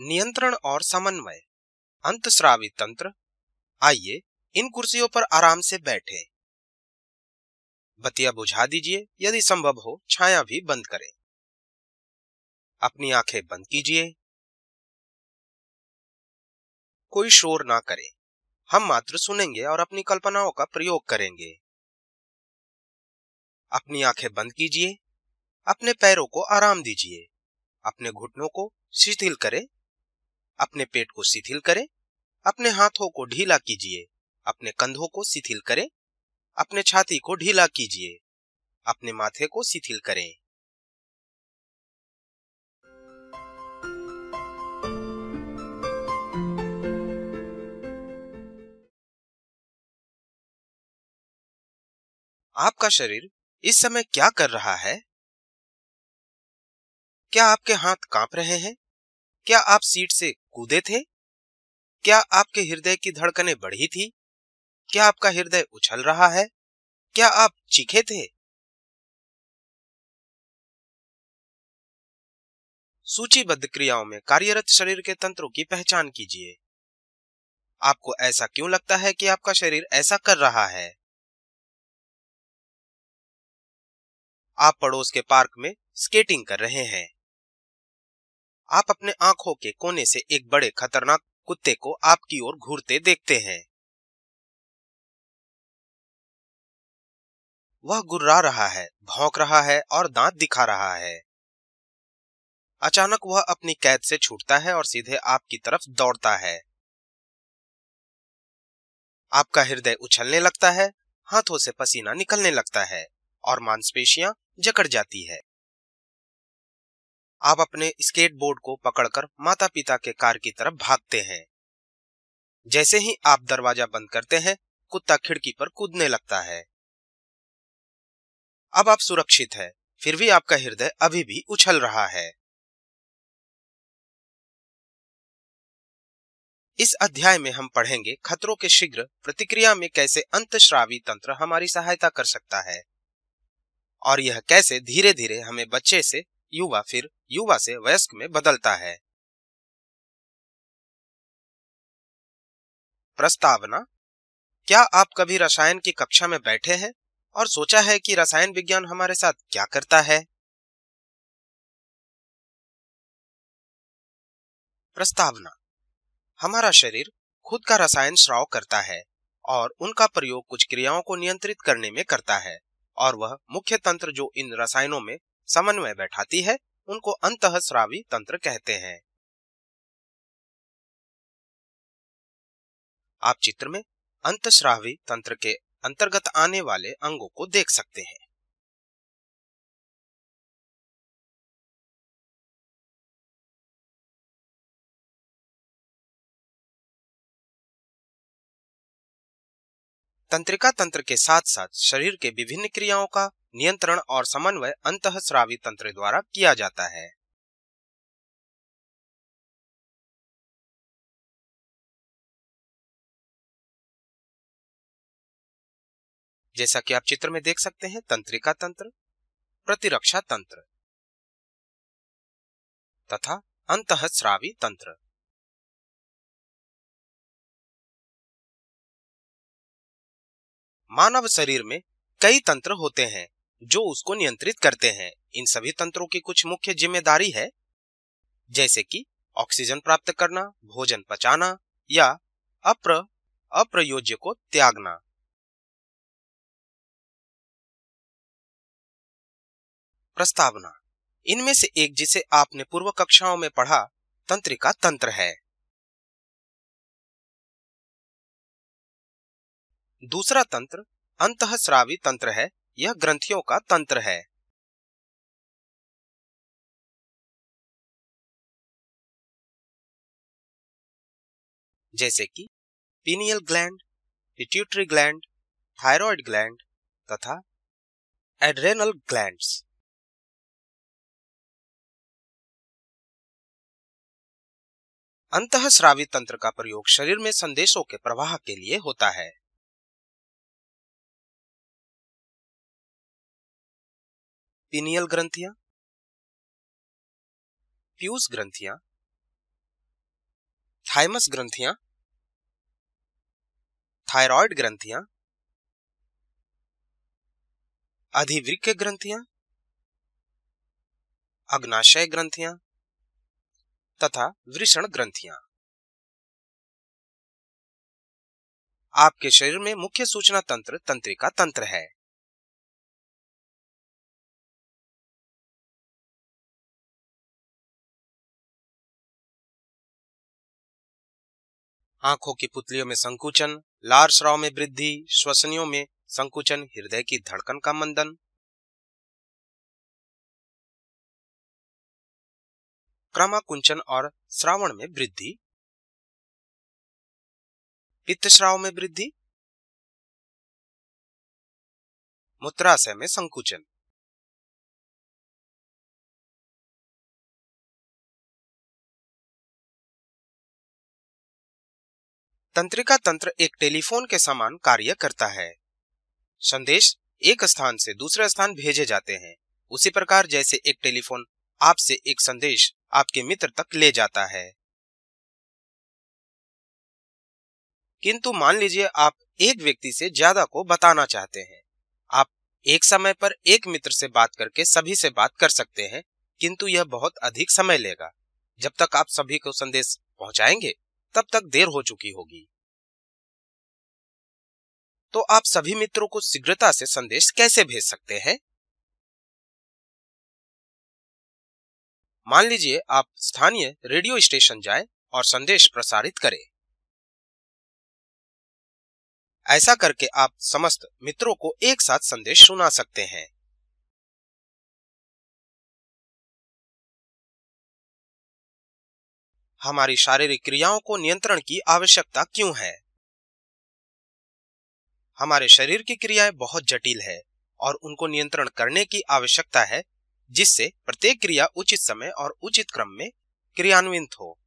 नियंत्रण और समन्वय अंतस्रावी तंत्र आइए इन कुर्सियों पर आराम से बैठे बतिया बुझा दीजिए यदि संभव हो छाया भी बंद करें अपनी आंखें बंद कीजिए कोई शोर ना करें हम मात्र सुनेंगे और अपनी कल्पनाओं का प्रयोग करेंगे अपनी आंखें बंद कीजिए अपने पैरों को आराम दीजिए अपने घुटनों को शिथिल करें अपने पेट को शिथिल करें अपने हाथों को ढीला कीजिए अपने कंधों को शिथिल करें अपने छाती को ढीला कीजिए अपने माथे को शिथिल करें आपका शरीर इस समय क्या कर रहा है क्या आपके हाथ कांप रहे हैं क्या आप सीट से कूदे थे क्या आपके हृदय की धड़कनें बढ़ी थी क्या आपका हृदय उछल रहा है क्या आप चीखे थे सूचीबद्ध क्रियाओं में कार्यरत शरीर के तंत्रों की पहचान कीजिए आपको ऐसा क्यों लगता है कि आपका शरीर ऐसा कर रहा है आप पड़ोस के पार्क में स्केटिंग कर रहे हैं आप अपने आंखों के कोने से एक बड़े खतरनाक कुत्ते को आपकी ओर घूरते देखते हैं वह गुर्रा रहा है भौंक रहा है और दांत दिखा रहा है अचानक वह अपनी कैद से छूटता है और सीधे आपकी तरफ दौड़ता है आपका हृदय उछलने लगता है हाथों से पसीना निकलने लगता है और मांसपेशियां जकड़ जाती है आप अपने स्केटबोर्ड को पकड़कर माता पिता के कार की तरफ भागते हैं जैसे ही आप दरवाजा बंद करते हैं कुत्ता खिड़की पर कूदने लगता है अब आप सुरक्षित है फिर भी आपका हृदय अभी भी उछल रहा है इस अध्याय में हम पढ़ेंगे खतरों के शीघ्र प्रतिक्रिया में कैसे अंतश्रावी तंत्र हमारी सहायता कर सकता है और यह कैसे धीरे धीरे हमें बच्चे से युवा फिर युवा से वयस्क में बदलता है प्रस्तावना क्या आप कभी रसायन की कक्षा में बैठे हैं और सोचा है कि रसायन विज्ञान हमारे साथ क्या करता है प्रस्तावना हमारा शरीर खुद का रसायन श्राव करता है और उनका प्रयोग कुछ क्रियाओं को नियंत्रित करने में करता है और वह मुख्य तंत्र जो इन रसायनों में समन्वय बैठाती है उनको अंत श्रावी तंत्र कहते हैं आप चित्र में अंत श्रावी तंत्र के अंतर्गत आने वाले अंगों को देख सकते हैं तंत्रिका तंत्र के साथ साथ शरीर के विभिन्न क्रियाओं का नियंत्रण और समन्वय अंत श्रावी तंत्र द्वारा किया जाता है जैसा कि आप चित्र में देख सकते हैं तंत्रिका तंत्र प्रतिरक्षा तंत्र तथा अंत श्रावी तंत्र मानव शरीर में कई तंत्र होते हैं जो उसको नियंत्रित करते हैं इन सभी तंत्रों की कुछ मुख्य जिम्मेदारी है जैसे कि ऑक्सीजन प्राप्त करना भोजन पचाना या अप्र अप्रयोज्य को त्यागना प्रस्तावना इनमें से एक जिसे आपने पूर्व कक्षाओं में पढ़ा तंत्रिका तंत्र है दूसरा तंत्र अंतःस्रावी तंत्र है यह ग्रंथियों का तंत्र है जैसे कि pineal gland pituitary gland thyroid gland तथा एड्रेनल ग्लैंड्स अंतःस्रावी तंत्र का प्रयोग शरीर में संदेशों के प्रवाह के लिए होता है पिनियल ग्रंथियां प्यूस ग्रंथियां थाइमस ग्रंथियां थायराइड ग्रंथियां अधिवृक्क ग्रंथियां अग्नाशय ग्रंथियां तथा वृषण ग्रंथियां आपके शरीर में मुख्य सूचना तंत्र तंत्रिका तंत्र है आंखों की पुतलियों में संकुचन लार स्राव में वृद्धि श्वसनियों में संकुचन हृदय की धड़कन का मंदन क्रमाकुंचन और श्रावण में वृद्धि पित्त श्राव में वृद्धि मूत्राशय में संकुचन तंत्रिका तंत्र एक टेलीफोन के समान कार्य करता है संदेश एक स्थान से दूसरे स्थान भेजे जाते हैं उसी प्रकार जैसे एक टेलीफोन आपसे एक संदेश आपके मित्र तक ले जाता है किंतु मान लीजिए आप एक व्यक्ति से ज्यादा को बताना चाहते हैं आप एक समय पर एक मित्र से बात करके सभी से बात कर सकते हैं किंतु यह बहुत अधिक समय लेगा जब तक आप सभी को संदेश पहुंचाएंगे तब तक देर हो चुकी होगी तो आप सभी मित्रों को शीघ्रता से संदेश कैसे भेज सकते हैं मान लीजिए आप स्थानीय रेडियो स्टेशन जाएं और संदेश प्रसारित करें ऐसा करके आप समस्त मित्रों को एक साथ संदेश सुना सकते हैं हमारी शारीरिक क्रियाओं को नियंत्रण की आवश्यकता क्यों है हमारे शरीर की क्रियाएं बहुत जटिल है और उनको नियंत्रण करने की आवश्यकता है जिससे प्रत्येक क्रिया उचित समय और उचित क्रम में क्रियान्वित हो